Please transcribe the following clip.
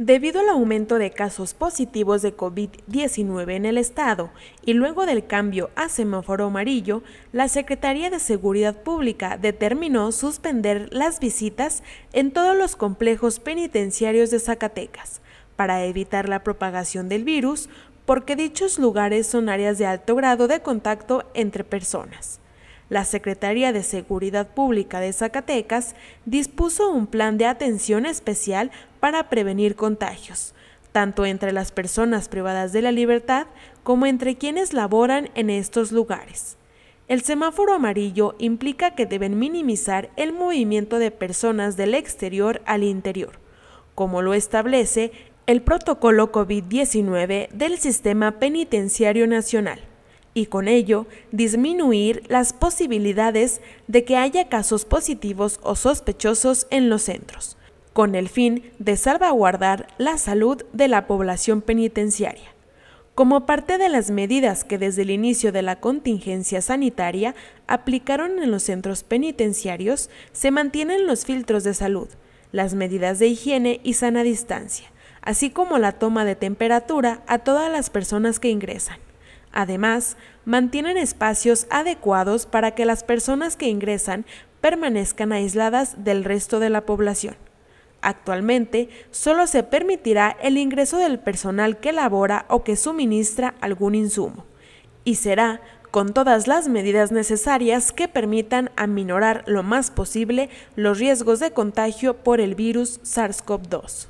Debido al aumento de casos positivos de COVID-19 en el estado y luego del cambio a semáforo amarillo, la Secretaría de Seguridad Pública determinó suspender las visitas en todos los complejos penitenciarios de Zacatecas para evitar la propagación del virus, porque dichos lugares son áreas de alto grado de contacto entre personas la Secretaría de Seguridad Pública de Zacatecas dispuso un plan de atención especial para prevenir contagios, tanto entre las personas privadas de la libertad como entre quienes laboran en estos lugares. El semáforo amarillo implica que deben minimizar el movimiento de personas del exterior al interior, como lo establece el protocolo COVID-19 del Sistema Penitenciario Nacional, y con ello disminuir las posibilidades de que haya casos positivos o sospechosos en los centros con el fin de salvaguardar la salud de la población penitenciaria. Como parte de las medidas que desde el inicio de la contingencia sanitaria aplicaron en los centros penitenciarios, se mantienen los filtros de salud, las medidas de higiene y sana distancia, así como la toma de temperatura a todas las personas que ingresan. Además, mantienen espacios adecuados para que las personas que ingresan permanezcan aisladas del resto de la población actualmente solo se permitirá el ingreso del personal que labora o que suministra algún insumo, y será con todas las medidas necesarias que permitan aminorar lo más posible los riesgos de contagio por el virus SARS-CoV-2.